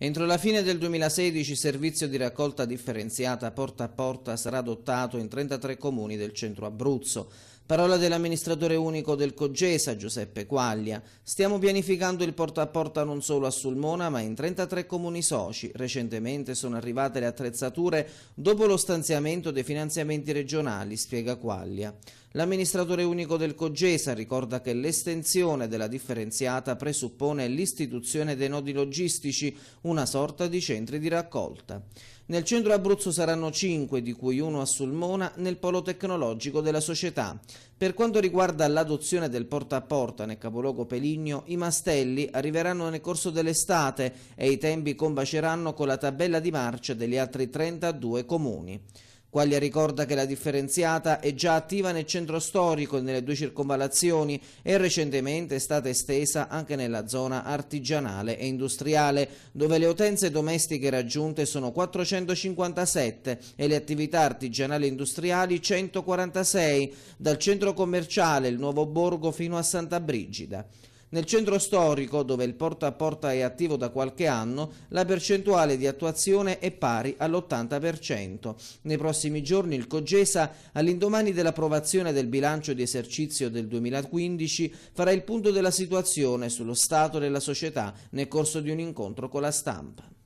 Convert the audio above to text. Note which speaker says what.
Speaker 1: Entro la fine del 2016 il servizio di raccolta differenziata porta a porta sarà adottato in 33 comuni del centro Abruzzo. Parola dell'amministratore unico del Cogesa, Giuseppe Quaglia. Stiamo pianificando il porta a porta non solo a Sulmona ma in 33 comuni soci. Recentemente sono arrivate le attrezzature dopo lo stanziamento dei finanziamenti regionali, spiega Quaglia. L'amministratore unico del Cogesa ricorda che l'estensione della differenziata presuppone l'istituzione dei nodi logistici, una sorta di centri di raccolta. Nel centro Abruzzo saranno cinque, di cui uno a Sulmona, nel polo tecnologico della società. Per quanto riguarda l'adozione del porta a porta nel capoluogo Peligno, i mastelli arriveranno nel corso dell'estate e i tempi combaceranno con la tabella di marcia degli altri 32 comuni. Quaglia ricorda che la differenziata è già attiva nel centro storico e nelle due circonvallazioni e recentemente è stata estesa anche nella zona artigianale e industriale, dove le utenze domestiche raggiunte sono 457 e le attività artigianali e industriali 146, dal centro commerciale il Nuovo Borgo fino a Santa Brigida. Nel centro storico, dove il porta a porta è attivo da qualche anno, la percentuale di attuazione è pari all'80%. Nei prossimi giorni il Cogesa, all'indomani dell'approvazione del bilancio di esercizio del 2015, farà il punto della situazione sullo stato della società nel corso di un incontro con la stampa.